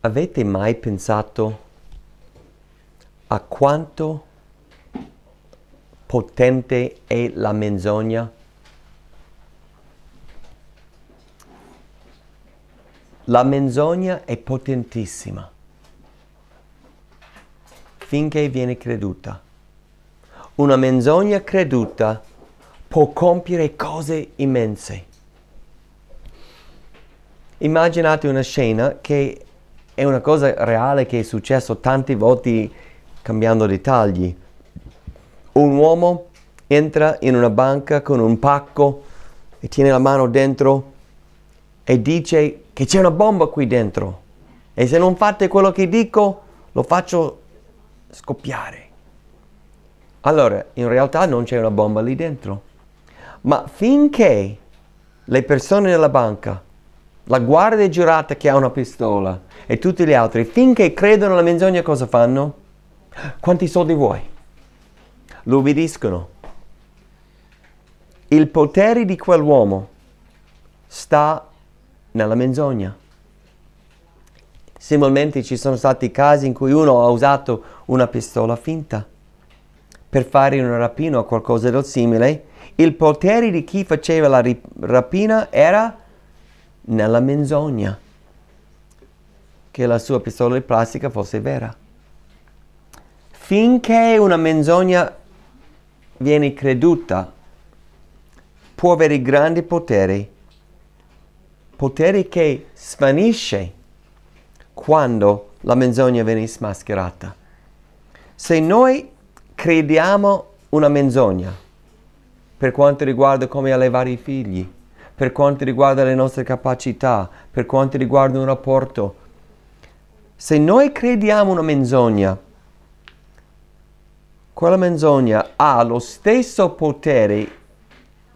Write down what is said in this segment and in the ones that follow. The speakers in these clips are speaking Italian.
Avete mai pensato a quanto potente è la menzogna? La menzogna è potentissima finché viene creduta. Una menzogna creduta può compiere cose immense. Immaginate una scena che è una cosa reale che è successo tante volte cambiando dettagli. Un uomo entra in una banca con un pacco e tiene la mano dentro e dice che c'è una bomba qui dentro e se non fate quello che dico lo faccio scoppiare. Allora, in realtà non c'è una bomba lì dentro, ma finché le persone nella banca la guardia giurata che ha una pistola e tutti gli altri, finché credono alla menzogna, cosa fanno? Quanti soldi vuoi? Lo obbediscono. Il potere di quell'uomo sta nella menzogna. Similmente ci sono stati casi in cui uno ha usato una pistola finta per fare una rapina o qualcosa del simile. Il potere di chi faceva la rapina era nella menzogna che la sua pistola di plastica fosse vera. Finché una menzogna viene creduta, può avere grandi poteri, poteri che svanisce quando la menzogna viene smascherata. Se noi crediamo una menzogna per quanto riguarda come allevare i figli, per quanto riguarda le nostre capacità, per quanto riguarda un rapporto. Se noi crediamo una menzogna, quella menzogna ha lo stesso potere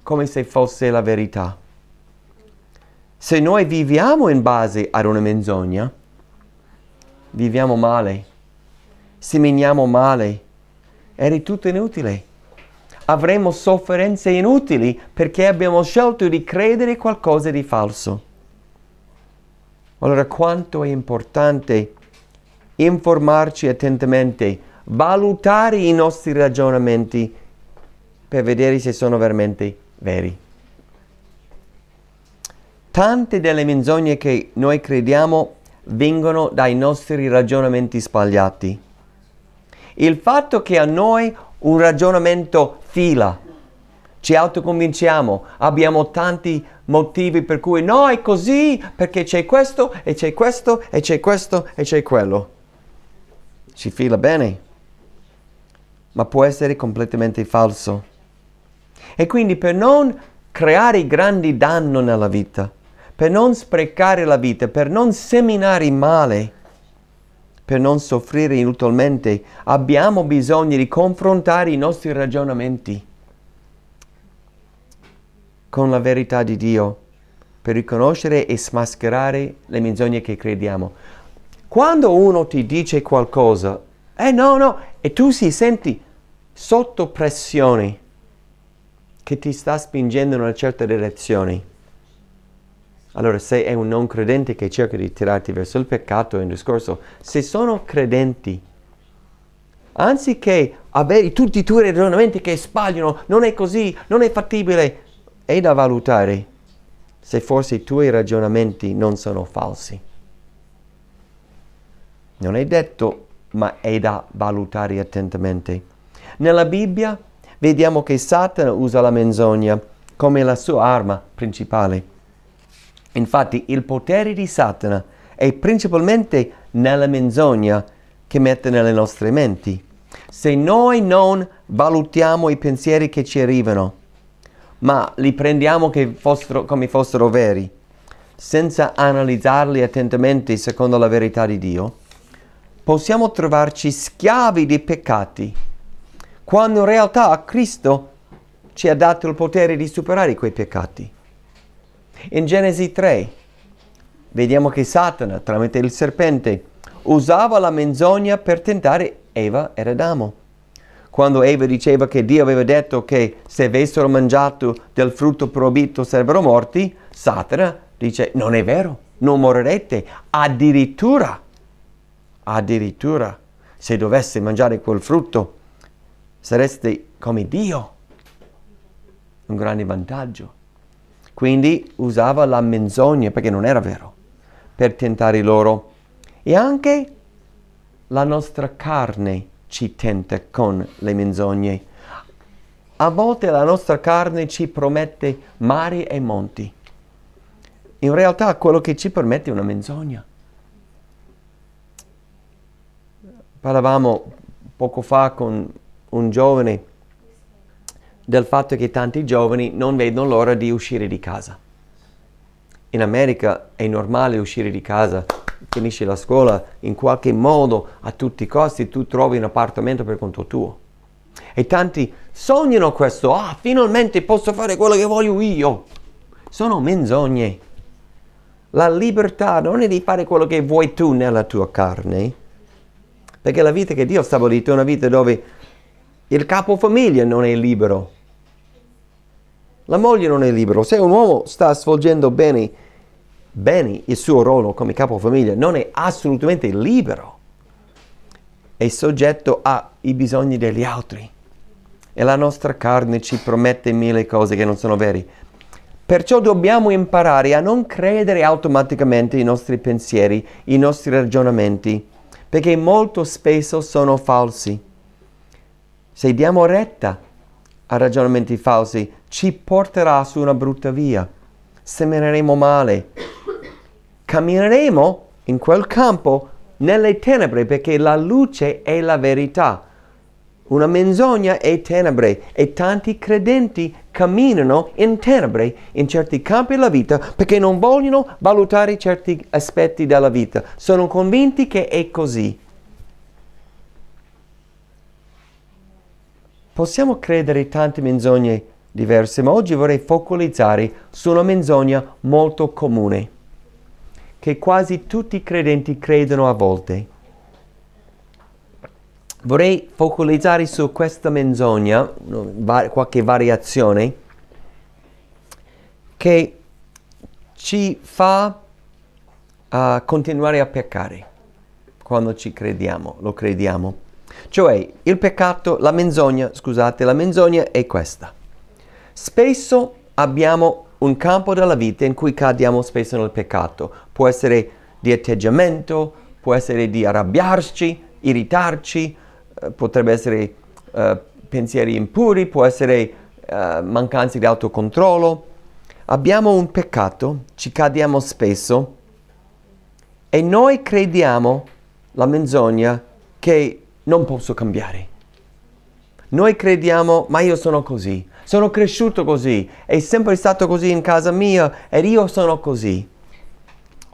come se fosse la verità. Se noi viviamo in base ad una menzogna, viviamo male, seminiamo male, è tutto inutile avremo sofferenze inutili perché abbiamo scelto di credere qualcosa di falso. Allora quanto è importante informarci attentamente, valutare i nostri ragionamenti per vedere se sono veramente veri. Tante delle menzogne che noi crediamo vengono dai nostri ragionamenti sbagliati. Il fatto che a noi un ragionamento fila. Ci autoconvinciamo, abbiamo tanti motivi per cui no, è così, perché c'è questo e c'è questo e c'è questo e c'è quello. Ci fila bene, ma può essere completamente falso. E quindi per non creare grandi danni nella vita, per non sprecare la vita, per non seminare male, per non soffrire inutilmente, abbiamo bisogno di confrontare i nostri ragionamenti con la verità di Dio per riconoscere e smascherare le menzogne che crediamo. Quando uno ti dice qualcosa, eh no, no, e tu si senti sotto pressione che ti sta spingendo in una certa direzione, allora, se è un non credente che cerca di tirarti verso il peccato, in discorso. Se sono credenti, anziché avere tutti i tuoi ragionamenti che sbagliano, non è così, non è fattibile, è da valutare se forse i tuoi ragionamenti non sono falsi. Non è detto, ma è da valutare attentamente. Nella Bibbia vediamo che Satana usa la menzogna come la sua arma principale. Infatti il potere di Satana è principalmente nella menzogna che mette nelle nostre menti. Se noi non valutiamo i pensieri che ci arrivano, ma li prendiamo fossero, come fossero veri, senza analizzarli attentamente secondo la verità di Dio, possiamo trovarci schiavi di peccati, quando in realtà Cristo ci ha dato il potere di superare quei peccati. In Genesi 3 vediamo che Satana, tramite il serpente, usava la menzogna per tentare Eva ed Adamo. Quando Eva diceva che Dio aveva detto che se avessero mangiato del frutto proibito sarebbero morti, Satana dice non è vero, non morirete, addirittura, addirittura se dovesse mangiare quel frutto sareste come Dio. Un grande vantaggio. Quindi usava la menzogna perché non era vero per tentare loro. E anche la nostra carne ci tenta con le menzogne. A volte la nostra carne ci promette mari e monti. In realtà quello che ci permette è una menzogna. Parlavamo poco fa con un giovane del fatto che tanti giovani non vedono l'ora di uscire di casa. In America è normale uscire di casa, finisci la scuola, in qualche modo a tutti i costi tu trovi un appartamento per conto tuo. E tanti sognano questo, ah finalmente posso fare quello che voglio io. Sono menzogne. La libertà non è di fare quello che vuoi tu nella tua carne, perché la vita che Dio ha stabilito è una vita dove il capofamiglia non è libero, la moglie non è libera. Se un uomo sta svolgendo bene, bene il suo ruolo come capofamiglia, non è assolutamente libero. È soggetto ai bisogni degli altri. E la nostra carne ci promette mille cose che non sono vere. Perciò dobbiamo imparare a non credere automaticamente ai nostri pensieri, ai nostri ragionamenti, perché molto spesso sono falsi. Se diamo retta a ragionamenti falsi ci porterà su una brutta via. Semineremo male. Cammineremo in quel campo nelle tenebre perché la luce è la verità. Una menzogna è tenebre e tanti credenti camminano in tenebre in certi campi della vita perché non vogliono valutare certi aspetti della vita. Sono convinti che è così. Possiamo credere tante menzogne diverse, ma oggi vorrei focalizzare su una menzogna molto comune, che quasi tutti i credenti credono a volte. Vorrei focalizzare su questa menzogna, qualche variazione, che ci fa uh, continuare a peccare quando ci crediamo, lo crediamo. Cioè, il peccato, la menzogna, scusate, la menzogna è questa. Spesso abbiamo un campo della vita in cui cadiamo spesso nel peccato. Può essere di atteggiamento, può essere di arrabbiarci, irritarci, eh, potrebbe essere uh, pensieri impuri, può essere uh, eh, mancanza di autocontrollo. Abbiamo un peccato, ci cadiamo spesso e noi crediamo la menzogna che non posso cambiare. Noi crediamo, ma io sono così, sono cresciuto così, è sempre stato così in casa mia ed io sono così.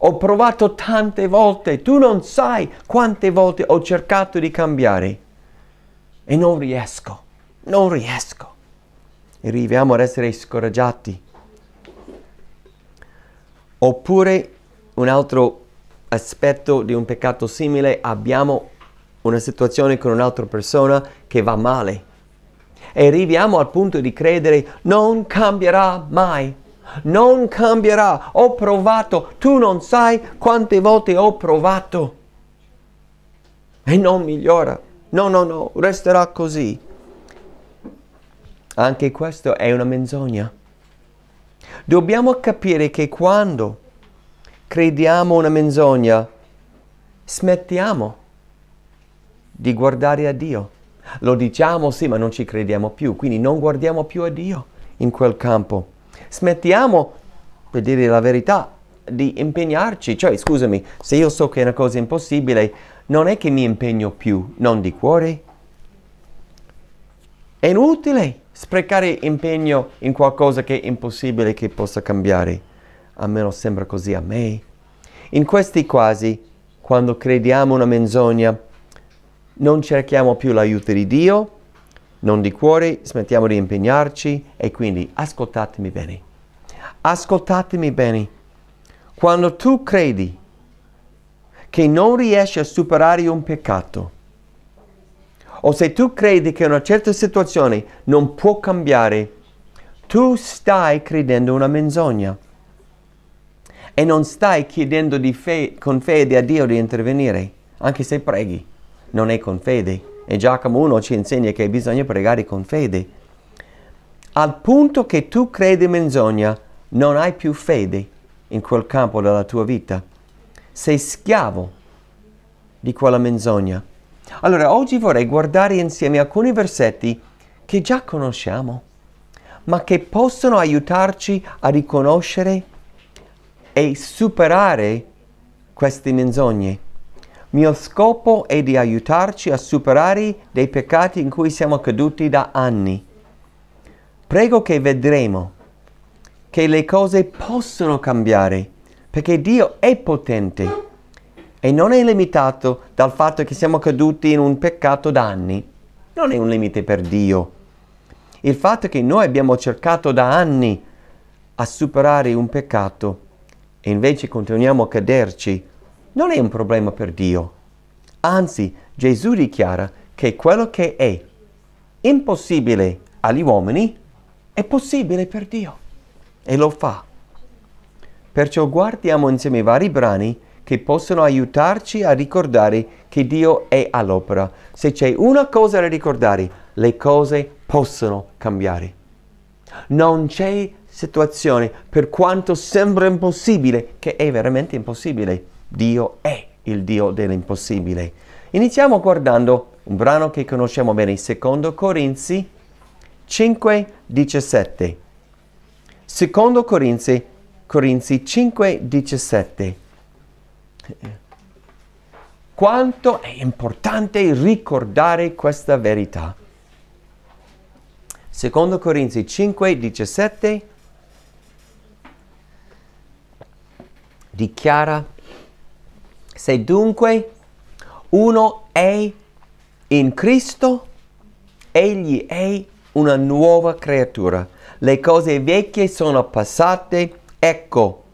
Ho provato tante volte, tu non sai quante volte ho cercato di cambiare e non riesco, non riesco. E arriviamo ad essere scoraggiati. Oppure un altro aspetto di un peccato simile, abbiamo una situazione con un'altra persona che va male. E arriviamo al punto di credere non cambierà mai. Non cambierà. Ho provato. Tu non sai quante volte ho provato. E non migliora. No, no, no, resterà così. Anche questo è una menzogna. Dobbiamo capire che quando crediamo una menzogna, smettiamo di guardare a Dio. Lo diciamo sì, ma non ci crediamo più, quindi non guardiamo più a Dio in quel campo. Smettiamo, per dire la verità, di impegnarci. Cioè, scusami, se io so che è una cosa impossibile, non è che mi impegno più, non di cuore. È inutile sprecare impegno in qualcosa che è impossibile che possa cambiare. Almeno sembra così a me. In questi casi, quando crediamo una menzogna, non cerchiamo più l'aiuto di Dio, non di cuore, smettiamo di impegnarci e quindi ascoltatemi bene. Ascoltatemi bene. Quando tu credi che non riesci a superare un peccato, o se tu credi che una certa situazione non può cambiare, tu stai credendo una menzogna e non stai chiedendo fe, con fede a Dio di intervenire, anche se preghi non è con fede. E Giacomo 1 ci insegna che bisogna pregare con fede. Al punto che tu credi menzogna, non hai più fede in quel campo della tua vita. Sei schiavo di quella menzogna. Allora, oggi vorrei guardare insieme alcuni versetti che già conosciamo, ma che possono aiutarci a riconoscere e superare queste menzogne. Mio scopo è di aiutarci a superare dei peccati in cui siamo caduti da anni. Prego che vedremo che le cose possono cambiare, perché Dio è potente e non è limitato dal fatto che siamo caduti in un peccato da anni. Non è un limite per Dio. Il fatto che noi abbiamo cercato da anni a superare un peccato e invece continuiamo a caderci non è un problema per Dio. Anzi, Gesù dichiara che quello che è impossibile agli uomini è possibile per Dio e lo fa. Perciò guardiamo insieme vari brani che possono aiutarci a ricordare che Dio è all'opera. Se c'è una cosa da ricordare, le cose possono cambiare. Non c'è situazione, per quanto sembra impossibile, che è veramente impossibile Dio è il Dio dell'impossibile. Iniziamo guardando un brano che conosciamo bene, secondo Corinzi 5, 17. 2 Corinzi, Corinzi 5, 17. Quanto è importante ricordare questa verità. Secondo Corinzi 5, 17 dichiara se dunque uno è in Cristo, egli è una nuova creatura. Le cose vecchie sono passate, ecco.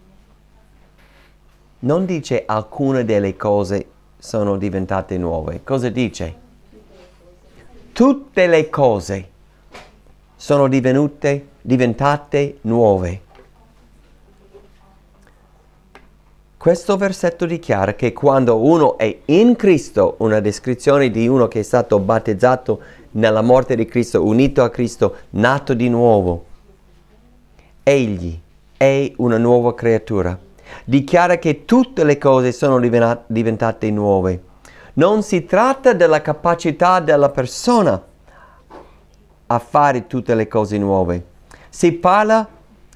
Non dice alcune delle cose sono diventate nuove. Cosa dice? Tutte le cose sono divenute, diventate nuove. Questo versetto dichiara che quando uno è in Cristo, una descrizione di uno che è stato battezzato nella morte di Cristo, unito a Cristo, nato di nuovo, egli è una nuova creatura. Dichiara che tutte le cose sono diventate nuove. Non si tratta della capacità della persona a fare tutte le cose nuove. Si parla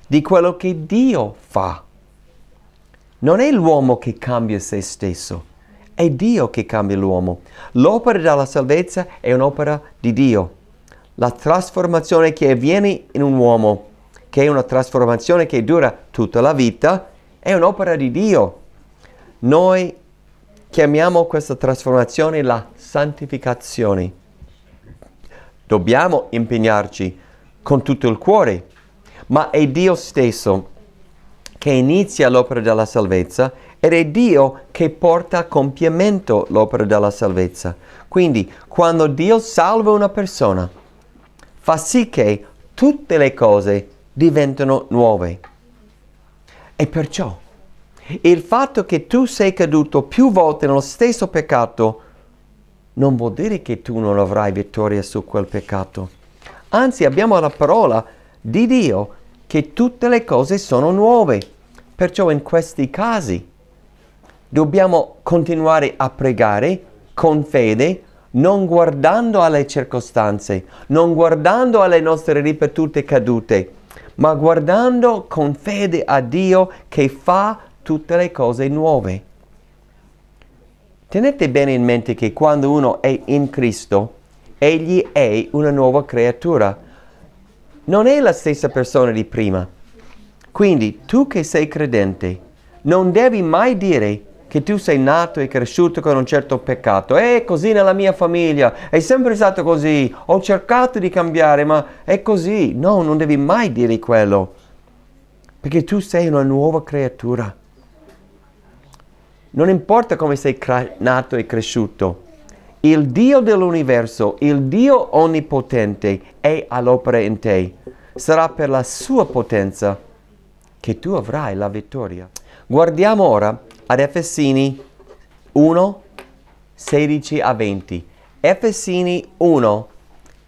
di quello che Dio fa non è l'uomo che cambia se stesso, è Dio che cambia l'uomo. L'opera della salvezza è un'opera di Dio. La trasformazione che avviene in un uomo, che è una trasformazione che dura tutta la vita, è un'opera di Dio. Noi chiamiamo questa trasformazione la santificazione. Dobbiamo impegnarci con tutto il cuore, ma è Dio stesso che inizia l'opera della salvezza ed è Dio che porta a compimento l'opera della salvezza. Quindi quando Dio salva una persona, fa sì che tutte le cose diventano nuove. E perciò il fatto che tu sei caduto più volte nello stesso peccato non vuol dire che tu non avrai vittoria su quel peccato. Anzi, abbiamo la parola di Dio che tutte le cose sono nuove. Perciò in questi casi dobbiamo continuare a pregare con fede, non guardando alle circostanze, non guardando alle nostre ripetute cadute, ma guardando con fede a Dio che fa tutte le cose nuove. Tenete bene in mente che quando uno è in Cristo, egli è una nuova creatura non è la stessa persona di prima. Quindi tu che sei credente non devi mai dire che tu sei nato e cresciuto con un certo peccato. È così nella mia famiglia, è sempre stato così, ho cercato di cambiare, ma è così. No, non devi mai dire quello, perché tu sei una nuova creatura. Non importa come sei nato e cresciuto, il Dio dell'universo, il Dio onnipotente è all'opera in te. Sarà per la sua potenza che tu avrai la vittoria. Guardiamo ora ad Efesini 1, 16 a 20. Efesini 1,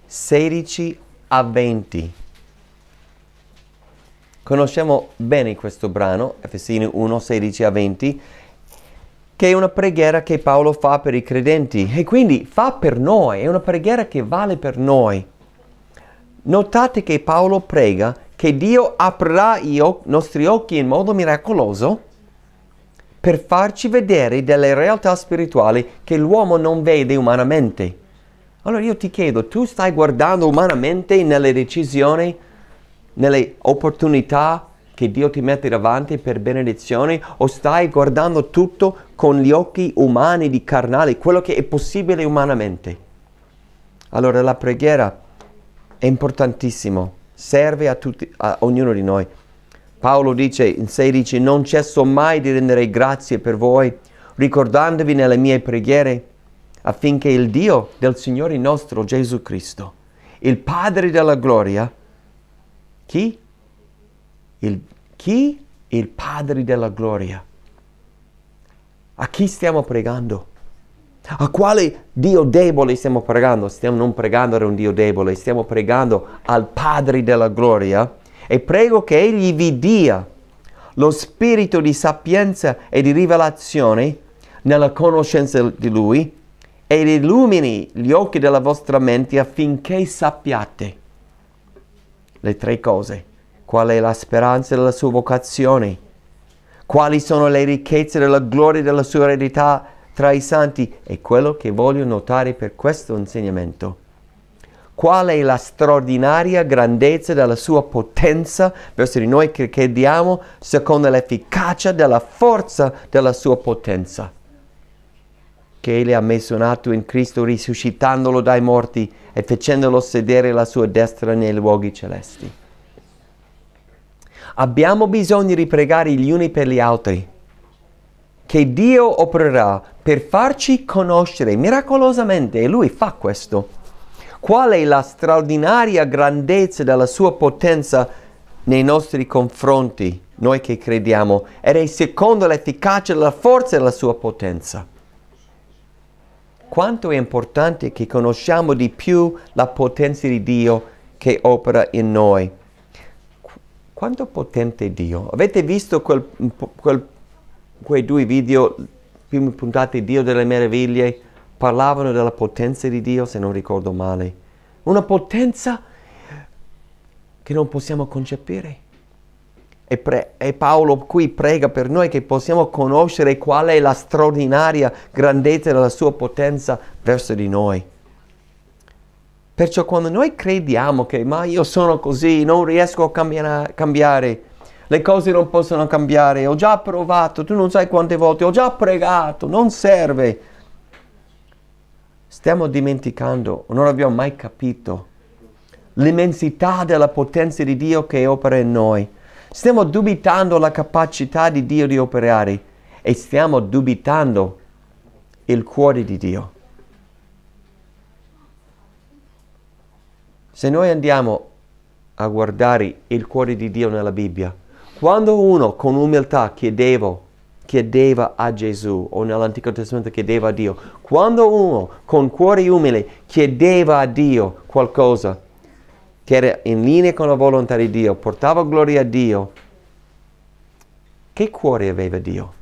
16 a 20. Conosciamo bene questo brano, Efesini 1, 16 a 20 che è una preghiera che Paolo fa per i credenti e quindi fa per noi, è una preghiera che vale per noi. Notate che Paolo prega che Dio aprirà i o- nostri occhi in modo miracoloso per farci vedere delle realtà spirituali che l'uomo non vede umanamente. Allora io ti chiedo, tu stai guardando umanamente nelle decisioni, nelle opportunità, che Dio ti mette davanti per benedizione o stai guardando tutto con gli occhi umani di carnale, quello che è possibile umanamente. Allora la preghiera è importantissima, serve a, tutti, a ognuno di noi. Paolo dice in 16, non cesso mai di rendere grazie per voi, ricordandovi nelle mie preghiere, affinché il Dio del Signore nostro Gesù Cristo, il Padre della gloria, chi? Il, chi? Il Padre della gloria. A chi stiamo pregando? A quale Dio debole stiamo pregando? Stiamo non pregando a un Dio debole, stiamo pregando al Padre della gloria e prego che Egli vi dia lo spirito di sapienza e di rivelazione nella conoscenza di Lui ed illumini gli occhi della vostra mente affinché sappiate le tre cose Qual è la speranza della sua vocazione? Quali sono le ricchezze della gloria della sua eredità tra i santi? e quello che voglio notare per questo insegnamento. Qual è la straordinaria grandezza della sua potenza verso di noi che crediamo secondo l'efficacia della forza della sua potenza? che Egli ha messo in atto in Cristo risuscitandolo dai morti e facendolo sedere alla sua destra nei luoghi celesti abbiamo bisogno di pregare gli uni per gli altri, che Dio opererà per farci conoscere miracolosamente, e Lui fa questo. Qual è la straordinaria grandezza della sua potenza nei nostri confronti, noi che crediamo, ed è secondo l'efficacia della forza della sua potenza. Quanto è importante che conosciamo di più la potenza di Dio che opera in noi quanto potente è Dio. Avete visto quel, quel, quei due video, prima puntate Dio delle meraviglie, parlavano della potenza di Dio, se non ricordo male. Una potenza che non possiamo concepire. E, pre- e Paolo qui prega per noi che possiamo conoscere qual è la straordinaria grandezza della sua potenza verso di noi. Perciò quando noi crediamo che ma io sono così, non riesco a cambiare, cambiare, le cose non possono cambiare, ho già provato, tu non sai quante volte, ho già pregato, non serve. Stiamo dimenticando, non abbiamo mai capito l'immensità della potenza di Dio che opera in noi. Stiamo dubitando la capacità di Dio di operare e stiamo dubitando il cuore di Dio. Se noi andiamo a guardare il cuore di Dio nella Bibbia, quando uno con umiltà chiedeva, chiedeva a Gesù, o nell'Antico Testamento chiedeva a Dio, quando uno con cuore umile chiedeva a Dio qualcosa che era in linea con la volontà di Dio, portava gloria a Dio, che cuore aveva Dio?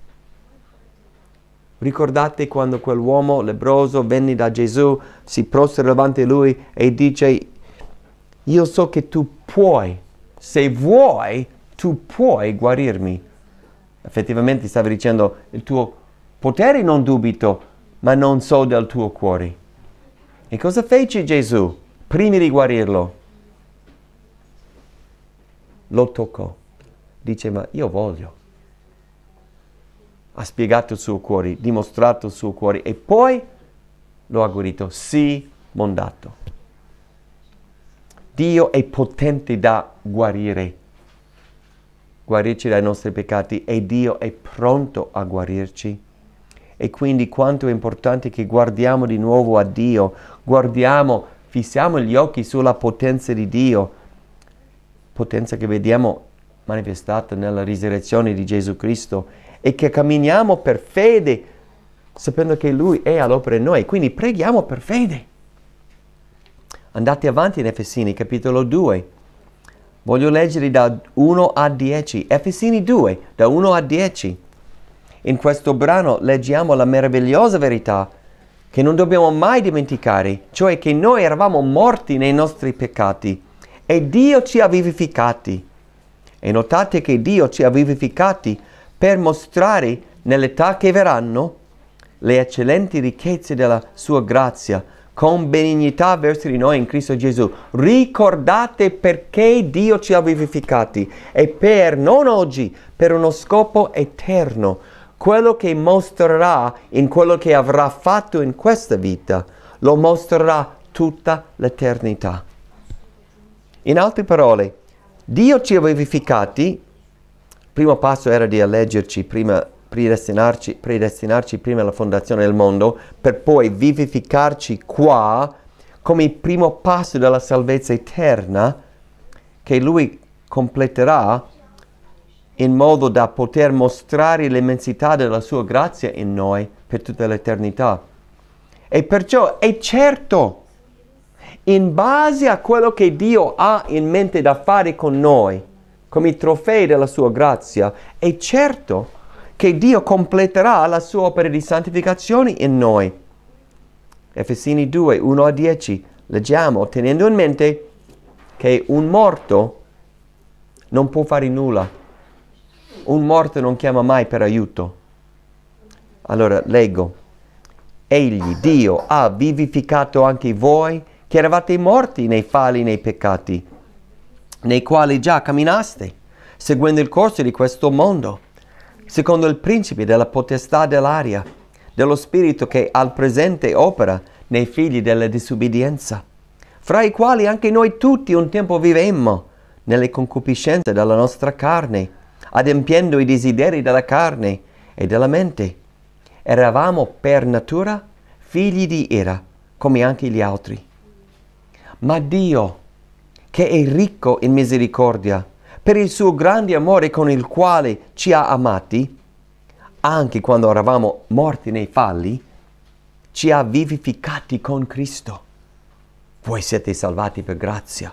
Ricordate quando quell'uomo lebroso venne da Gesù, si prostra davanti a lui e dice io so che tu puoi, se vuoi, tu puoi guarirmi. Effettivamente stava dicendo, il tuo potere non dubito, ma non so del tuo cuore. E cosa fece Gesù prima di guarirlo? Lo toccò. Dice, ma io voglio. Ha spiegato il suo cuore, dimostrato il suo cuore e poi lo ha guarito. Sì, mondato. Dio è potente da guarire, guarirci dai nostri peccati e Dio è pronto a guarirci. E quindi quanto è importante che guardiamo di nuovo a Dio, guardiamo, fissiamo gli occhi sulla potenza di Dio, potenza che vediamo manifestata nella risurrezione di Gesù Cristo e che camminiamo per fede sapendo che Lui è all'opera in noi. Quindi preghiamo per fede. Andate avanti in Efesini, capitolo 2. Voglio leggere da 1 a 10. Efesini 2, da 1 a 10. In questo brano leggiamo la meravigliosa verità che non dobbiamo mai dimenticare, cioè che noi eravamo morti nei nostri peccati e Dio ci ha vivificati. E notate che Dio ci ha vivificati per mostrare nell'età che verranno le eccellenti ricchezze della sua grazia con benignità verso di noi in Cristo Gesù. Ricordate perché Dio ci ha vivificati e per, non oggi, per uno scopo eterno, quello che mostrerà in quello che avrà fatto in questa vita, lo mostrerà tutta l'eternità. In altre parole, Dio ci ha vivificati, il primo passo era di alleggerci prima predestinarci, predestinarci prima alla fondazione del mondo per poi vivificarci qua come il primo passo della salvezza eterna che lui completerà in modo da poter mostrare l'immensità della sua grazia in noi per tutta l'eternità. E perciò è certo, in base a quello che Dio ha in mente da fare con noi, come i trofei della sua grazia, è certo che Dio completerà la sua opera di santificazione in noi. Efesini 2, 1 a 10, leggiamo, tenendo in mente che un morto non può fare nulla, un morto non chiama mai per aiuto. Allora, leggo, egli, Dio, ha vivificato anche voi che eravate morti nei falli, nei peccati, nei quali già camminaste, seguendo il corso di questo mondo secondo il principe della potestà dell'aria, dello spirito che al presente opera nei figli della disubbidienza, fra i quali anche noi tutti un tempo vivemmo nelle concupiscenze della nostra carne, adempiendo i desideri della carne e della mente. Eravamo per natura figli di ira, come anche gli altri. Ma Dio, che è ricco in misericordia, per il suo grande amore con il quale ci ha amati, anche quando eravamo morti nei falli, ci ha vivificati con Cristo. Voi siete salvati per grazia.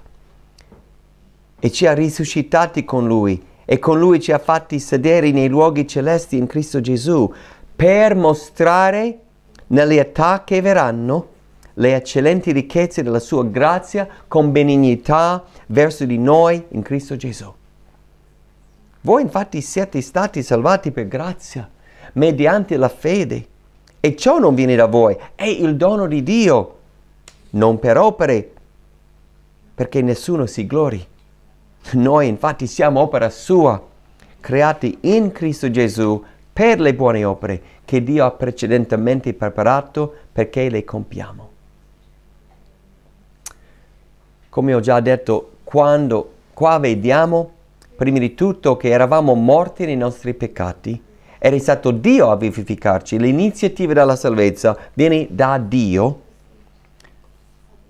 E ci ha risuscitati con Lui e con Lui ci ha fatti sedere nei luoghi celesti in Cristo Gesù per mostrare nelle età che verranno le eccellenti ricchezze della sua grazia con benignità verso di noi in Cristo Gesù. Voi infatti siete stati salvati per grazia, mediante la fede. E ciò non viene da voi, è il dono di Dio, non per opere, perché nessuno si glori. Noi infatti siamo opera sua, creati in Cristo Gesù per le buone opere che Dio ha precedentemente preparato perché le compiamo. Come ho già detto, quando qua vediamo prima di tutto che eravamo morti nei nostri peccati. Era stato Dio a vivificarci. L'iniziativa della salvezza viene da Dio.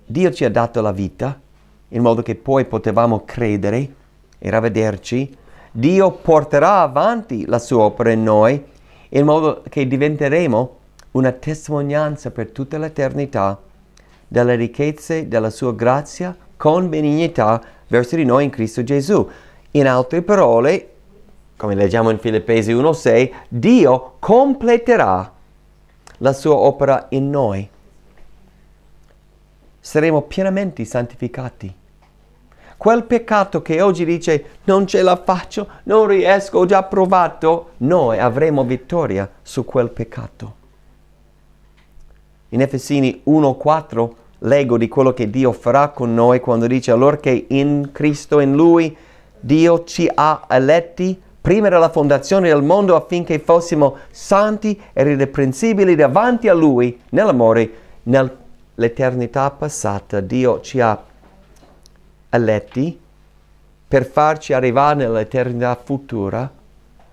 Dio ci ha dato la vita in modo che poi potevamo credere e ravvederci. Dio porterà avanti la sua opera in noi in modo che diventeremo una testimonianza per tutta l'eternità delle ricchezze della sua grazia con benignità verso di noi in Cristo Gesù. In altre parole, come leggiamo in Filippesi 1.6, Dio completerà la sua opera in noi. Saremo pienamente santificati. Quel peccato che oggi dice non ce la faccio, non riesco, ho già provato, noi avremo vittoria su quel peccato. In Efesini 1.4 leggo di quello che Dio farà con noi quando dice allora che in Cristo, in Lui, Dio ci ha eletti prima della fondazione del mondo affinché fossimo santi e irreprensibili davanti a Lui nell'amore. Nell'eternità passata Dio ci ha eletti per farci arrivare nell'eternità futura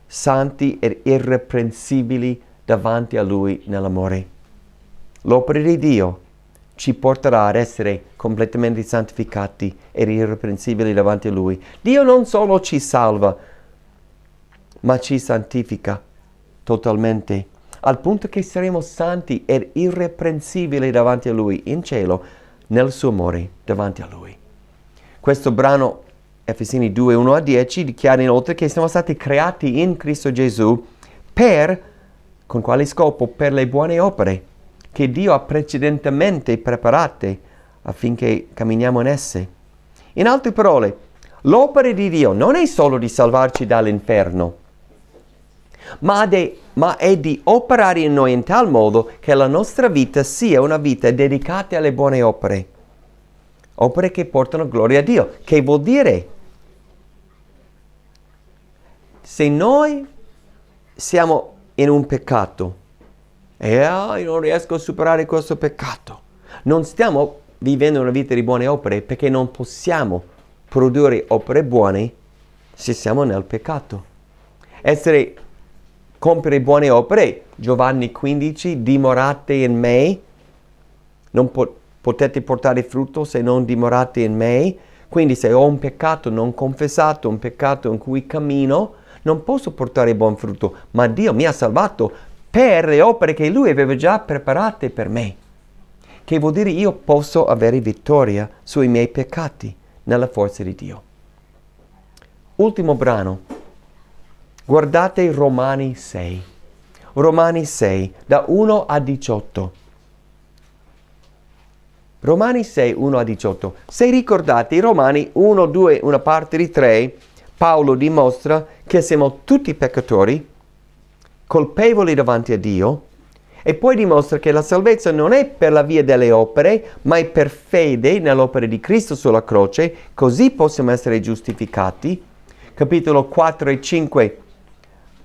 santi e irreprensibili davanti a Lui nell'amore. L'opera di Dio ci porterà ad essere completamente santificati e irreprensibili davanti a Lui. Dio non solo ci salva, ma ci santifica totalmente, al punto che saremo santi e irreprensibili davanti a Lui, in cielo, nel suo amore, davanti a Lui. Questo brano, Efesini 2, 1 a 10, dichiara inoltre che siamo stati creati in Cristo Gesù per, con quale scopo? Per le buone opere che Dio ha precedentemente preparate affinché camminiamo in esse. In altre parole, l'opera di Dio non è solo di salvarci dall'inferno, ma, de, ma è di operare in noi in tal modo che la nostra vita sia una vita dedicata alle buone opere, opere che portano gloria a Dio, che vuol dire se noi siamo in un peccato, e ah, io non riesco a superare questo peccato. Non stiamo vivendo una vita di buone opere perché non possiamo produrre opere buone se siamo nel peccato. Essere compiere buone opere, Giovanni 15, dimorate in me, non po- potete portare frutto se non dimorate in me. Quindi se ho un peccato non confessato, un peccato in cui cammino, non posso portare buon frutto, ma Dio mi ha salvato per le opere che lui aveva già preparate per me. Che vuol dire io posso avere vittoria sui miei peccati nella forza di Dio. Ultimo brano. Guardate Romani 6. Romani 6, da 1 a 18. Romani 6, 1 a 18. Se ricordate, i Romani 1, 2, una parte di 3, Paolo dimostra che siamo tutti peccatori colpevoli davanti a Dio e poi dimostra che la salvezza non è per la via delle opere, ma è per fede nell'opera di Cristo sulla croce, così possiamo essere giustificati. Capitolo 4 e 5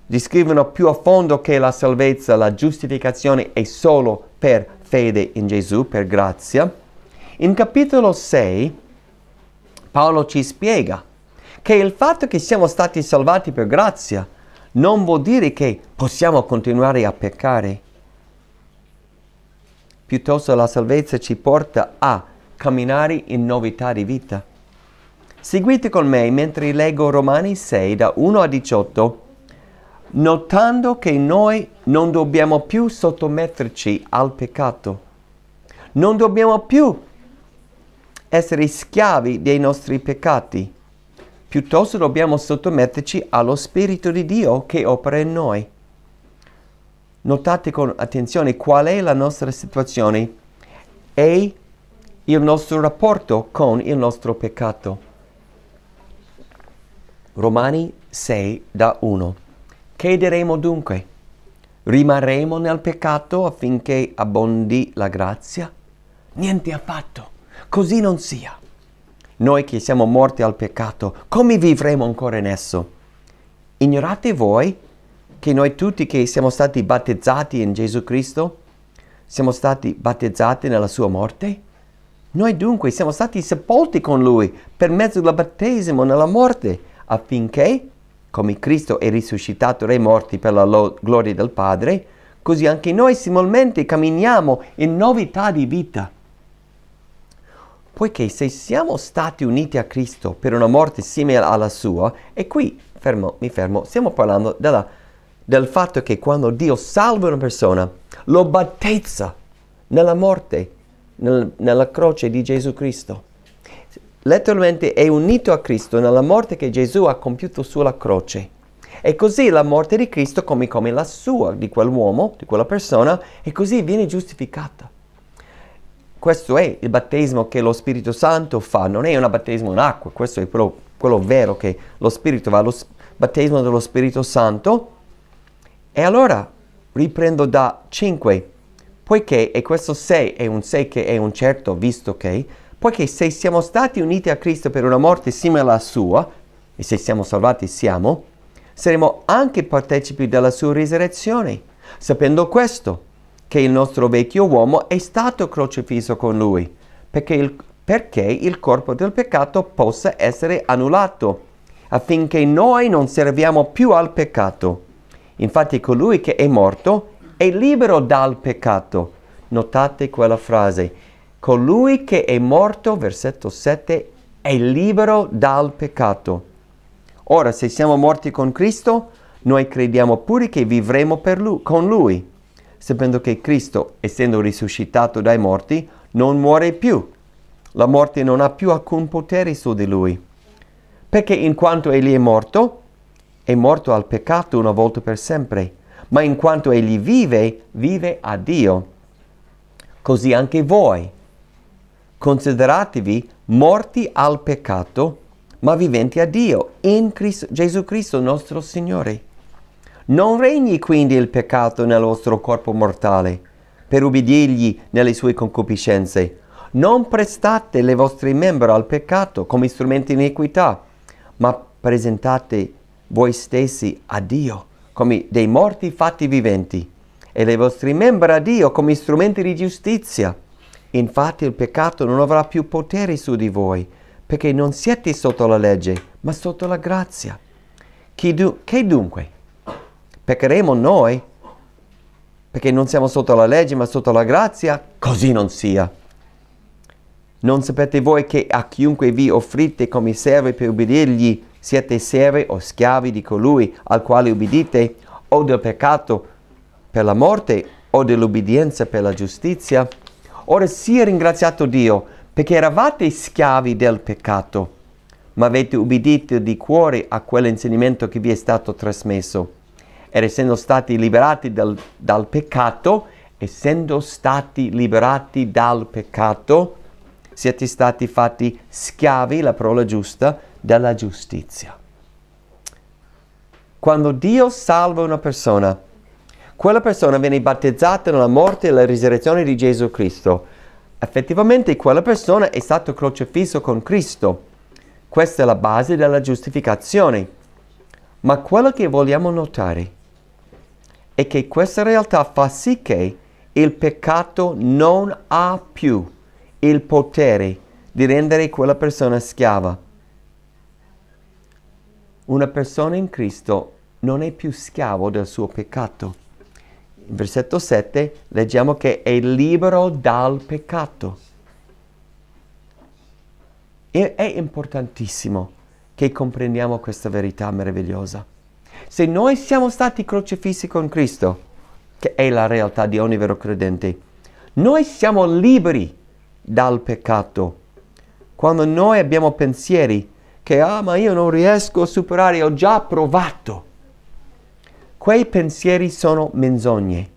descrivono più a fondo che la salvezza, la giustificazione è solo per fede in Gesù, per grazia. In capitolo 6 Paolo ci spiega che il fatto che siamo stati salvati per grazia non vuol dire che possiamo continuare a peccare. Piuttosto la salvezza ci porta a camminare in novità di vita. Seguite con me mentre leggo Romani 6 da 1 a 18, notando che noi non dobbiamo più sottometterci al peccato. Non dobbiamo più essere schiavi dei nostri peccati piuttosto dobbiamo sottometterci allo Spirito di Dio che opera in noi. Notate con attenzione qual è la nostra situazione e il nostro rapporto con il nostro peccato. Romani 6 da 1. Che diremo dunque? Rimarremo nel peccato affinché abbondi la grazia? Niente affatto, così non sia noi che siamo morti al peccato, come vivremo ancora in esso? Ignorate voi che noi tutti che siamo stati battezzati in Gesù Cristo, siamo stati battezzati nella sua morte? Noi dunque siamo stati sepolti con lui per mezzo del battesimo nella morte, affinché, come Cristo è risuscitato dai morti per la gloria del Padre, così anche noi similmente camminiamo in novità di vita poiché se siamo stati uniti a Cristo per una morte simile alla sua, e qui fermo, mi fermo, stiamo parlando della, del fatto che quando Dio salva una persona, lo battezza nella morte, nel, nella croce di Gesù Cristo. Letteralmente è unito a Cristo nella morte che Gesù ha compiuto sulla croce. E così la morte di Cristo, come, come la sua, di quell'uomo, di quella persona, e così viene giustificata questo è il battesimo che lo Spirito Santo fa, non è un battesimo in acqua, questo è quello, quello vero che lo Spirito va, lo battesimo dello Spirito Santo. E allora riprendo da 5, poiché, e questo 6 è un 6 che è un certo, visto che, poiché se siamo stati uniti a Cristo per una morte simile alla sua, e se siamo salvati siamo, saremo anche partecipi della sua risurrezione. Sapendo questo, che il nostro vecchio uomo è stato crocifisso con lui, perché il, perché il corpo del peccato possa essere annullato, affinché noi non serviamo più al peccato. Infatti colui che è morto è libero dal peccato. Notate quella frase, colui che è morto, versetto 7, è libero dal peccato. Ora, se siamo morti con Cristo, noi crediamo pure che vivremo lui, con Lui sapendo che Cristo, essendo risuscitato dai morti, non muore più. La morte non ha più alcun potere su di lui. Perché in quanto egli è morto, è morto al peccato una volta per sempre, ma in quanto egli vive, vive a Dio. Così anche voi. Consideratevi morti al peccato, ma viventi a Dio in Cristo, Gesù Cristo nostro Signore. Non regni quindi il peccato nel vostro corpo mortale, per ubbidirgli nelle sue concupiscenze. Non prestate le vostre membra al peccato come strumenti di iniquità, ma presentate voi stessi a Dio come dei morti fatti viventi e le vostre membra a Dio come strumenti di giustizia. Infatti il peccato non avrà più potere su di voi, perché non siete sotto la legge, ma sotto la grazia. Chi du- che dunque? peccheremo noi, perché non siamo sotto la legge ma sotto la grazia, così non sia. Non sapete voi che a chiunque vi offrite come servi per ubbidirgli, siete servi o schiavi di colui al quale ubbidite, o del peccato per la morte, o dell'obbedienza per la giustizia? Ora sia ringraziato Dio, perché eravate schiavi del peccato, ma avete ubbidito di cuore a quell'insegnamento che vi è stato trasmesso ed essendo stati liberati dal, dal peccato, essendo stati liberati dal peccato, siete stati fatti schiavi, la parola giusta, della giustizia. Quando Dio salva una persona, quella persona viene battezzata nella morte e la risurrezione di Gesù Cristo. Effettivamente quella persona è stato crocifisso con Cristo. Questa è la base della giustificazione. Ma quello che vogliamo notare e che questa realtà fa sì che il peccato non ha più il potere di rendere quella persona schiava. Una persona in Cristo non è più schiavo del suo peccato. In versetto 7 leggiamo che è libero dal peccato. E è importantissimo che comprendiamo questa verità meravigliosa. Se noi siamo stati crocifissi con Cristo, che è la realtà di ogni vero credente, noi siamo liberi dal peccato. Quando noi abbiamo pensieri che, ah, ma io non riesco a superare, ho già provato, quei pensieri sono menzogne.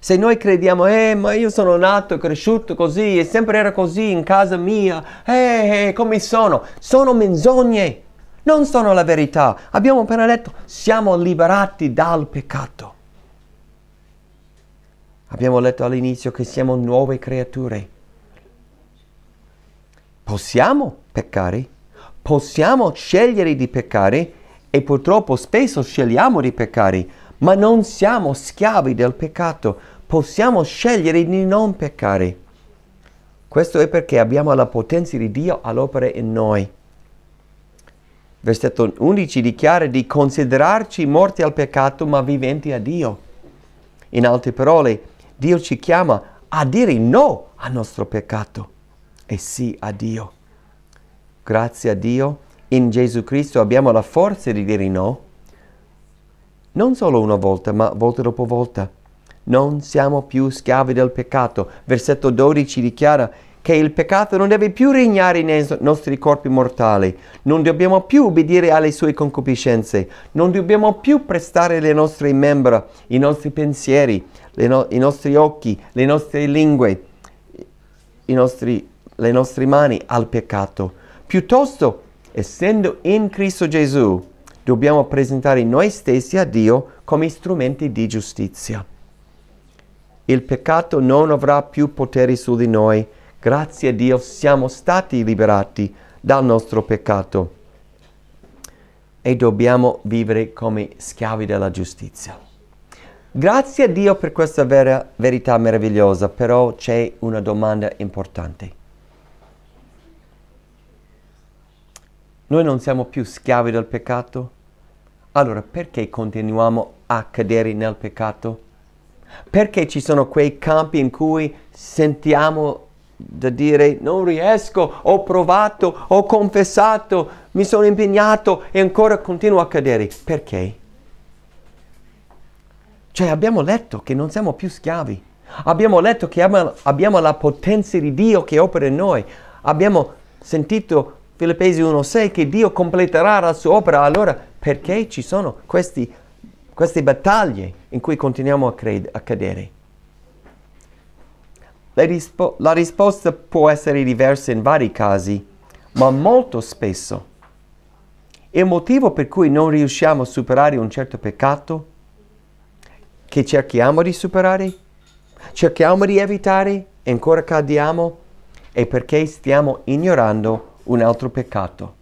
Se noi crediamo, eh, ma io sono nato, e cresciuto così, e sempre era così in casa mia, eh, eh come sono? Sono menzogne non sono la verità. Abbiamo appena detto, siamo liberati dal peccato. Abbiamo letto all'inizio che siamo nuove creature. Possiamo peccare, possiamo scegliere di peccare e purtroppo spesso scegliamo di peccare, ma non siamo schiavi del peccato, possiamo scegliere di non peccare. Questo è perché abbiamo la potenza di Dio all'opera in noi versetto 11 dichiara di considerarci morti al peccato ma viventi a Dio. In altre parole, Dio ci chiama a dire no al nostro peccato e sì a Dio. Grazie a Dio, in Gesù Cristo abbiamo la forza di dire no, non solo una volta, ma volta dopo volta. Non siamo più schiavi del peccato. Versetto 12 dichiara che il peccato non deve più regnare nei nostri corpi mortali, non dobbiamo più obbedire alle sue concupiscenze, non dobbiamo più prestare le nostre membra, i nostri pensieri, no i nostri occhi, le nostre lingue, nostri, le nostre mani al peccato. Piuttosto, essendo in Cristo Gesù, dobbiamo presentare noi stessi a Dio come strumenti di giustizia. Il peccato non avrà più poteri su di noi, Grazie a Dio siamo stati liberati dal nostro peccato e dobbiamo vivere come schiavi della giustizia. Grazie a Dio per questa vera verità meravigliosa, però c'è una domanda importante. Noi non siamo più schiavi del peccato? Allora perché continuiamo a cadere nel peccato? Perché ci sono quei campi in cui sentiamo da dire non riesco, ho provato, ho confessato, mi sono impegnato e ancora continuo a cadere. Perché? Cioè abbiamo letto che non siamo più schiavi, abbiamo letto che abbiamo la potenza di Dio che opera in noi, abbiamo sentito Filippesi 1.6 che Dio completerà la sua opera, allora perché ci sono questi, queste battaglie in cui continuiamo a, cred- a cadere? rispo la risposta può essere diversa in vari casi, ma molto spesso il motivo per cui non riusciamo a superare un certo peccato che cerchiamo di superare, cerchiamo di evitare e ancora cadiamo è perché stiamo ignorando un altro peccato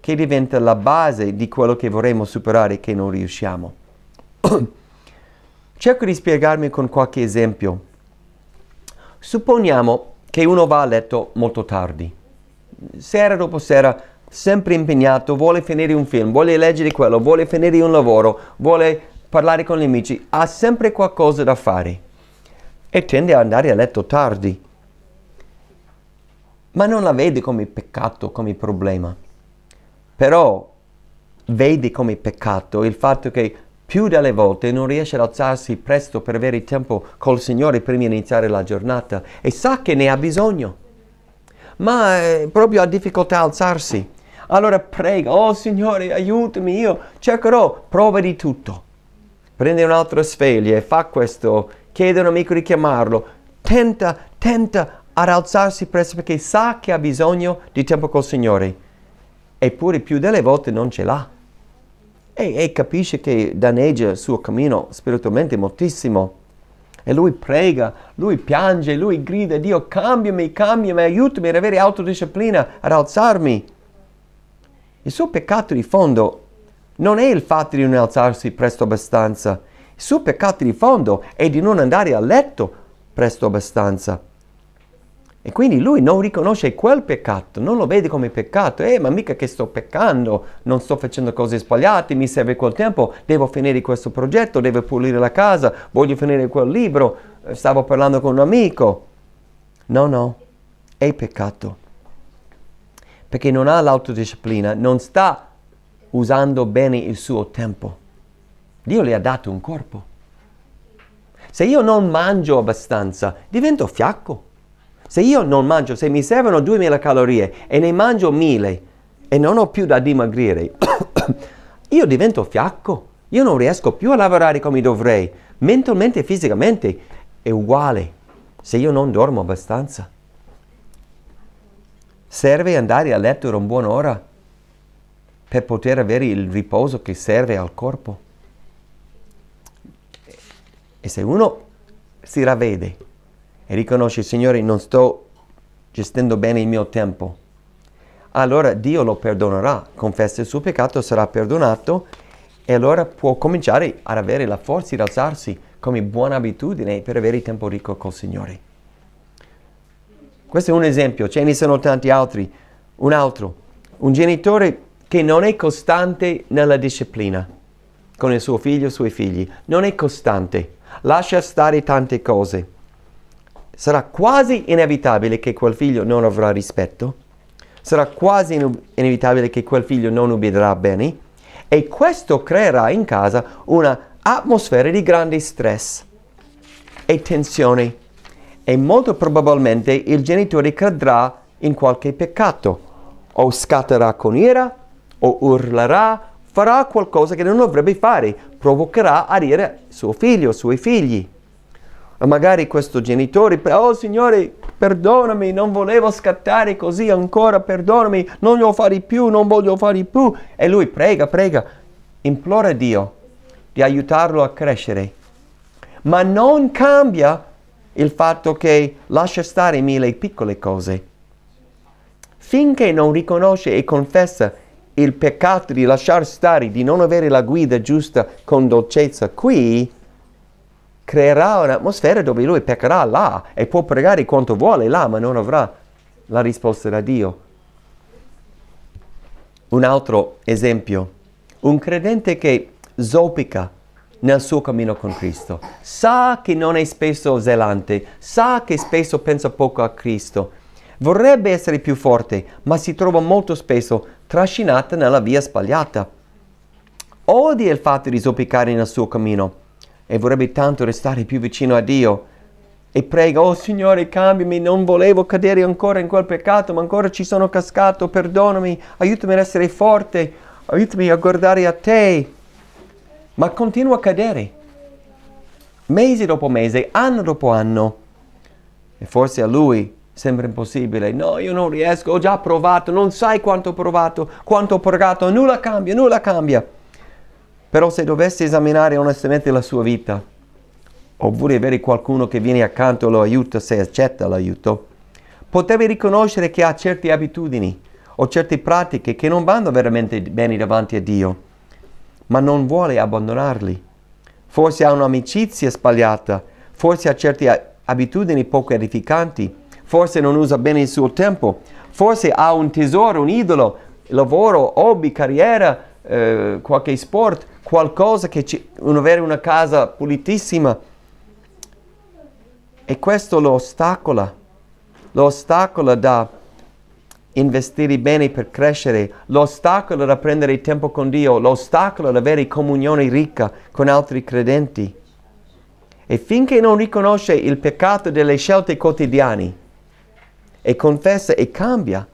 che diventa la base di quello che vorremmo superare che non riusciamo. Cerco di spiegarmi con qualche esempio. Supponiamo che uno va a letto molto tardi, sera dopo sera, sempre impegnato, vuole finire un film, vuole leggere quello, vuole finire un lavoro, vuole parlare con gli amici, ha sempre qualcosa da fare e tende ad andare a letto tardi. Ma non la vede come peccato, come problema. Però vede come peccato il fatto che più delle volte non riesce ad alzarsi presto per avere tempo col Signore prima di iniziare la giornata e sa che ne ha bisogno, ma eh, proprio ha difficoltà ad alzarsi. Allora prega, oh Signore, aiutami, io cercherò prova di tutto. Prende un'altra sveglia e fa questo, chiede a un amico di chiamarlo, tenta, tenta ad alzarsi presto perché sa che ha bisogno di tempo col Signore, eppure più delle volte non ce l'ha e, e capisce che danneggia il suo cammino spiritualmente moltissimo. E lui prega, lui piange, lui grida, Dio cambiami, cambiami, aiutami ad avere autodisciplina, ad alzarmi. Il suo peccato di fondo non è il fatto di non alzarsi presto abbastanza, il suo peccato di fondo è di non andare a letto presto abbastanza. E quindi lui non riconosce quel peccato, non lo vede come peccato. Eh, ma mica che sto peccando, non sto facendo cose sbagliate, mi serve quel tempo, devo finire questo progetto, devo pulire la casa, voglio finire quel libro, eh, stavo parlando con un amico. No, no, è peccato. Perché non ha l'autodisciplina, non sta usando bene il suo tempo. Dio le ha dato un corpo. Se io non mangio abbastanza, divento fiacco se io non mangio, se mi servono 2000 calorie e ne mangio 1000 e non ho più da dimagrire, io divento fiacco, io non riesco più a lavorare come dovrei, mentalmente e fisicamente è uguale se io non dormo abbastanza. Serve andare a letto per un ora per poter avere il riposo che serve al corpo. E se uno si ravvede e riconosci, Signore, non sto gestendo bene il mio tempo, allora Dio lo perdonerà, confessa il suo peccato, sarà perdonato e allora può cominciare ad avere la forza di alzarsi come buona abitudine per avere il tempo ricco col Signore. Questo è un esempio, ce ne sono tanti altri. Un altro, un genitore che non è costante nella disciplina con il suo figlio o i suoi figli, non è costante, lascia stare tante cose sarà quasi inevitabile che quel figlio non avrà rispetto, sarà quasi inevitabile che quel figlio non ubbidirà bene e questo creerà in casa un'atmosfera di grande stress e tensione e molto probabilmente il genitore cadrà in qualche peccato o scatterà con ira o urlerà, farà qualcosa che non dovrebbe fare, provocherà a dire suo figlio, suoi figli magari questo genitore, oh Signore, perdonami, non volevo scattare così ancora, perdonami, non lo fare più, non voglio fare più. E lui prega, prega, implora Dio di aiutarlo a crescere. Ma non cambia il fatto che lascia stare mille piccole cose. Finché non riconosce e confessa il peccato di lasciar stare, di non avere la guida giusta con dolcezza qui, creerà un'atmosfera dove lui peccherà là e può pregare quanto vuole là, ma non avrà la risposta da Dio. Un altro esempio, un credente che zoppica nel suo cammino con Cristo, sa che non è spesso zelante, sa che spesso pensa poco a Cristo, vorrebbe essere più forte, ma si trova molto spesso trascinata nella via sbagliata. Odia il fatto di zoppicare nel suo cammino e vorrebbe tanto restare più vicino a Dio e prega, oh Signore cambiami, non volevo cadere ancora in quel peccato, ma ancora ci sono cascato, perdonami, aiutami ad essere forte, aiutami a guardare a te. Ma continua a cadere, mese dopo mese, anno dopo anno. E forse a lui sembra impossibile, no io non riesco, ho già provato, non sai quanto ho provato, quanto ho pregato, nulla cambia, nulla cambia. Però se dovesse esaminare onestamente la sua vita, oppure avere qualcuno che viene accanto e lo aiuta se accetta l'aiuto, potrebbe riconoscere che ha certe abitudini o certe pratiche che non vanno veramente bene davanti a Dio, ma non vuole abbandonarli. Forse ha un'amicizia sbagliata, forse ha certe abitudini poco edificanti, forse non usa bene il suo tempo, forse ha un tesoro, un idolo, lavoro, hobby, carriera, eh, qualche sport qualcosa che ci, un avere una casa pulitissima. E questo lo ostacola, lo ostacola da investire bene per crescere, lo ostacola da prendere tempo con Dio, lo ostacola da avere comunione ricca con altri credenti. E finché non riconosce il peccato delle scelte quotidiane e confessa e cambia,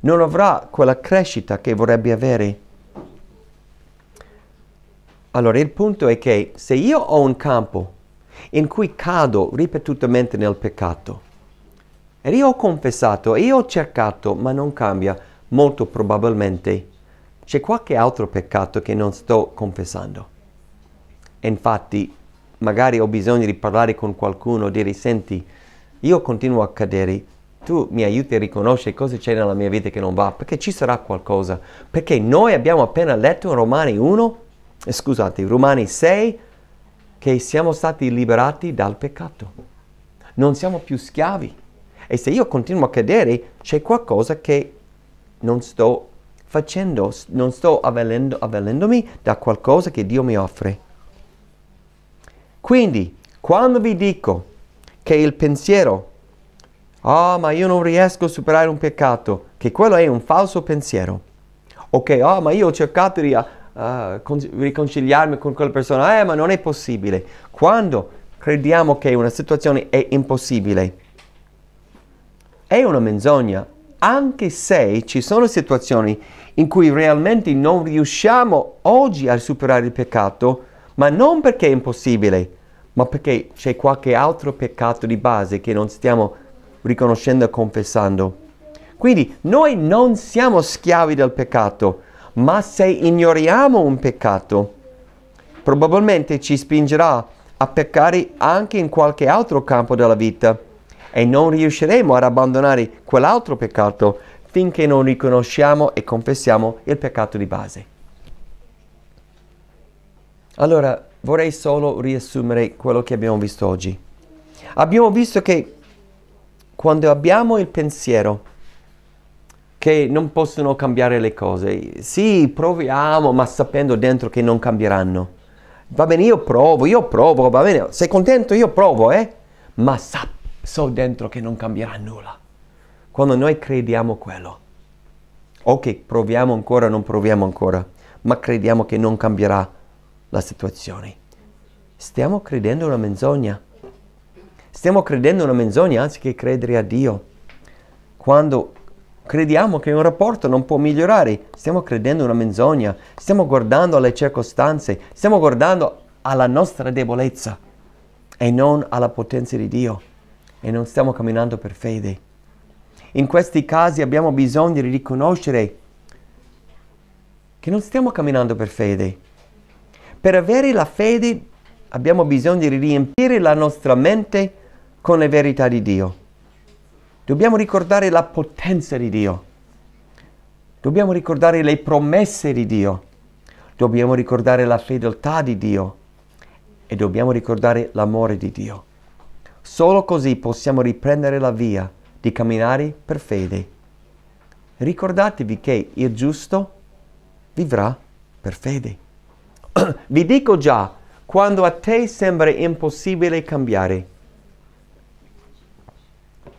non avrà quella crescita che vorrebbe avere. Allora il punto è che se io ho un campo in cui cado ripetutamente nel peccato e io ho confessato e io ho cercato ma non cambia, molto probabilmente c'è qualche altro peccato che non sto confessando. E infatti magari ho bisogno di parlare con qualcuno, dire senti, io continuo a cadere, tu mi aiuti a riconoscere cosa c'è nella mia vita che non va, perché ci sarà qualcosa, perché noi abbiamo appena letto in Romani 1 eh, scusate, Romani 6, che siamo stati liberati dal peccato. Non siamo più schiavi. E se io continuo a cadere, c'è qualcosa che non sto facendo, non sto avvalendo, avvalendomi da qualcosa che Dio mi offre. Quindi, quando vi dico che il pensiero, ah, oh, ma io non riesco a superare un peccato, che quello è un falso pensiero, ok, che, ah, ma io ho cercato di eh, con- riconciliarmi con quella persona, eh ma non è possibile. Quando crediamo che una situazione è impossibile, è una menzogna, anche se ci sono situazioni in cui realmente non riusciamo oggi a superare il peccato, ma non perché è impossibile, ma perché c'è qualche altro peccato di base che non stiamo riconoscendo e confessando. Quindi noi non siamo schiavi del peccato, ma se ignoriamo un peccato, probabilmente ci spingerà a peccare anche in qualche altro campo della vita e non riusciremo ad abbandonare quell'altro peccato finché non riconosciamo e confessiamo il peccato di base. Allora, vorrei solo riassumere quello che abbiamo visto oggi. Abbiamo visto che quando abbiamo il pensiero che non possono cambiare le cose. Sì, proviamo, ma sapendo dentro che non cambieranno. Va bene, io provo, io provo, va bene, sei contento, io provo, eh? Ma sa, so dentro che non cambierà nulla. Quando noi crediamo quello, ok, proviamo ancora, non proviamo ancora, ma crediamo che non cambierà la situazione. Stiamo credendo una menzogna. Stiamo credendo una menzogna anziché credere a Dio. Quando crediamo che un rapporto non può migliorare, stiamo credendo una menzogna, stiamo guardando alle circostanze, stiamo guardando alla nostra debolezza e non alla potenza di Dio e non stiamo camminando per fede. In questi casi abbiamo bisogno di riconoscere che non stiamo camminando per fede. Per avere la fede abbiamo bisogno di riempire la nostra mente con le verità di Dio. Dobbiamo ricordare la potenza di Dio. Dobbiamo ricordare le promesse di Dio. Dobbiamo ricordare la fedeltà di Dio. E dobbiamo ricordare l'amore di Dio. Solo così possiamo riprendere la via di camminare per fede. Ricordatevi che il giusto vivrà per fede. Vi dico già, quando a te sembra impossibile cambiare,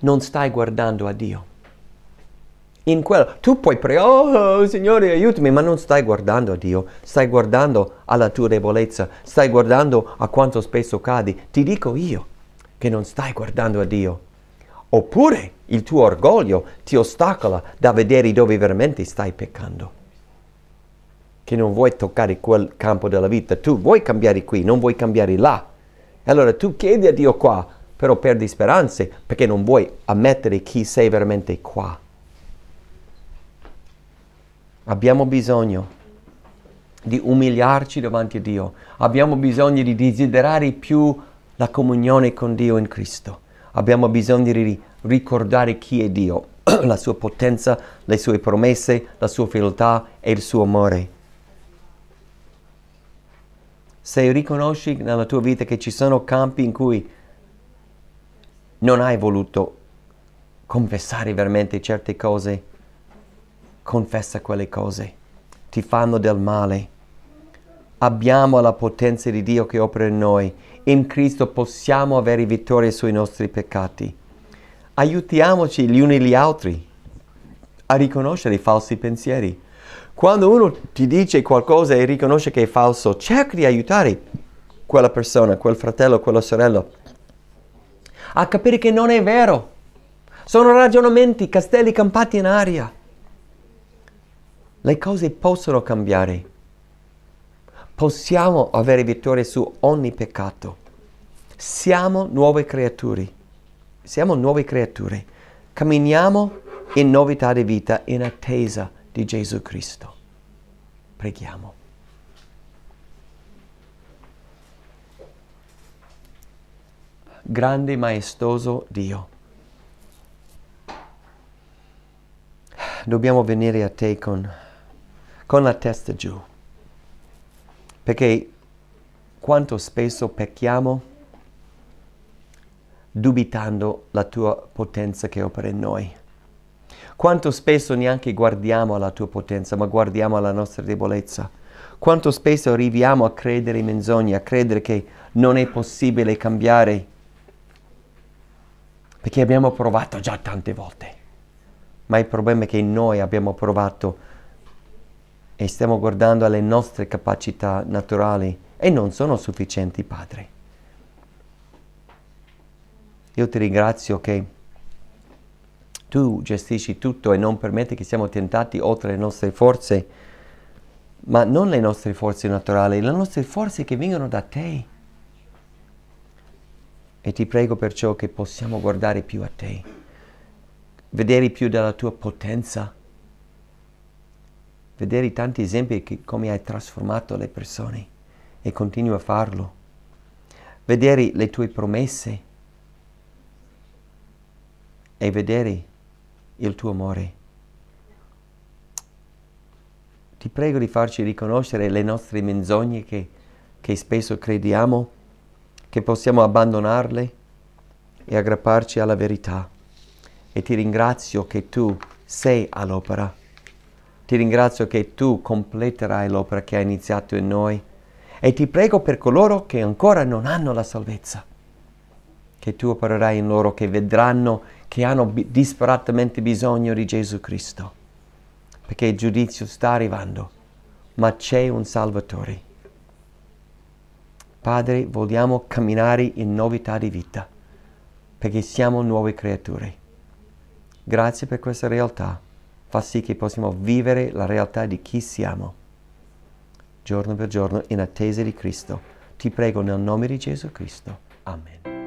non stai guardando a Dio. In quello, tu puoi pregare, oh Signore aiutami, ma non stai guardando a Dio, stai guardando alla tua debolezza, stai guardando a quanto spesso cadi. Ti dico io che non stai guardando a Dio. Oppure il tuo orgoglio ti ostacola da vedere dove veramente stai peccando che non vuoi toccare quel campo della vita, tu vuoi cambiare qui, non vuoi cambiare là. Allora tu chiedi a Dio qua, però perdi speranze perché non vuoi ammettere chi sei veramente qua. Abbiamo bisogno di umiliarci davanti a Dio, abbiamo bisogno di desiderare più la comunione con Dio in Cristo, abbiamo bisogno di ricordare chi è Dio, la sua potenza, le sue promesse, la sua fedeltà e il suo amore. Se riconosci nella tua vita che ci sono campi in cui non hai voluto confessare veramente certe cose, confessa quelle cose, ti fanno del male. Abbiamo la potenza di Dio che opera in noi. In Cristo possiamo avere vittoria sui nostri peccati. Aiutiamoci gli uni gli altri a riconoscere i falsi pensieri. Quando uno ti dice qualcosa e riconosce che è falso, cerca di aiutare quella persona, quel fratello, quella sorella a capire che non è vero. Sono ragionamenti, castelli campati in aria. Le cose possono cambiare. Possiamo avere vittoria su ogni peccato. Siamo nuove creature. Siamo nuove creature. Camminiamo in novità di vita in attesa di Gesù Cristo. Preghiamo. grande e maestoso Dio. Dobbiamo venire a te con, con la testa giù, perché quanto spesso pecchiamo dubitando la tua potenza che opera in noi. Quanto spesso neanche guardiamo alla tua potenza, ma guardiamo alla nostra debolezza. Quanto spesso arriviamo a credere in menzogna, a credere che non è possibile cambiare perché abbiamo provato già tante volte. Ma il problema è che noi abbiamo provato e stiamo guardando alle nostre capacità naturali e non sono sufficienti, Padre. Io ti ringrazio che tu gestisci tutto e non permetti che siamo tentati oltre le nostre forze, ma non le nostre forze naturali, le nostre forze che vengono da te. E ti prego perciò che possiamo guardare più a te, vedere più della tua potenza, vedere tanti esempi di come hai trasformato le persone e continui a farlo, vedere le tue promesse e vedere il tuo amore. Ti prego di farci riconoscere le nostre menzogne che, che spesso crediamo che possiamo abbandonarle e aggrapparci alla verità. E ti ringrazio che tu sei all'opera. Ti ringrazio che tu completerai l'opera che hai iniziato in noi. E ti prego per coloro che ancora non hanno la salvezza, che tu opererai in loro, che vedranno che hanno bi- disperatamente bisogno di Gesù Cristo, perché il giudizio sta arrivando, ma c'è un Salvatore Padre, vogliamo camminare in novità di vita, perché siamo nuove creature. Grazie per questa realtà, fa sì che possiamo vivere la realtà di chi siamo, giorno per giorno, in attesa di Cristo. Ti prego nel nome di Gesù Cristo. Amen.